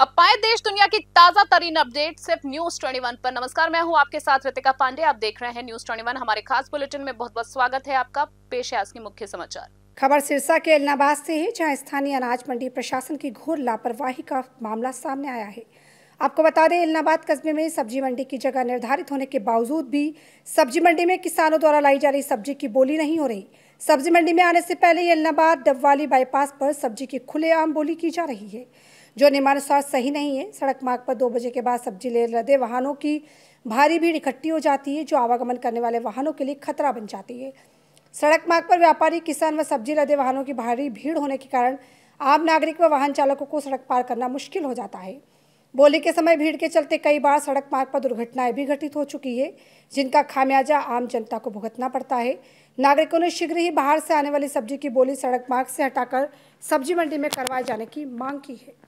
अब पाए देश दुनिया की ताजा तरीन अपडेट सिर्फ न्यूज ट्वेंटी वन पर नमस्कार मैं हूं आपके साथ रितिका पांडे आप देख रहे हैं न्यूज ट्वेंटी वन हमारे खास बुलेटिन में बहुत बहुत स्वागत है आपका पेश है आज के मुख्य समाचार खबर सिरसा के इलाहाबाद से है जहां स्थानीय अनाज मंडी प्रशासन की घोर लापरवाही का मामला सामने आया है आपको बता दें इलाहाबाद कस्बे में सब्जी मंडी की जगह निर्धारित होने के बावजूद भी सब्जी मंडी में किसानों द्वारा लाई जा रही सब्जी की बोली नहीं हो रही सब्जी मंडी में आने से पहले इलाहाबाद डबवाली बाईपास पर सब्जी की खुलेआम बोली की जा रही है जो नियमानुसार सही नहीं है सड़क मार्ग पर दो बजे के बाद सब्जी ले लदे वाहनों की भारी भीड़ इकट्ठी हो जाती है जो आवागमन करने वाले वाहनों के लिए खतरा बन जाती है सड़क मार्ग पर व्यापारी किसान व सब्जी लदे वाहनों की भारी भीड़ होने के कारण आम नागरिक व वाहन चालकों को सड़क पार करना मुश्किल हो जाता है बोली के समय भीड़ के चलते कई बार सड़क मार्ग पर दुर्घटनाएं भी घटित हो चुकी है जिनका खामियाजा आम जनता को भुगतना पड़ता है नागरिकों ने शीघ्र ही बाहर से आने वाली सब्जी की बोली सड़क मार्ग से हटाकर सब्जी मंडी में करवाए जाने की मांग की है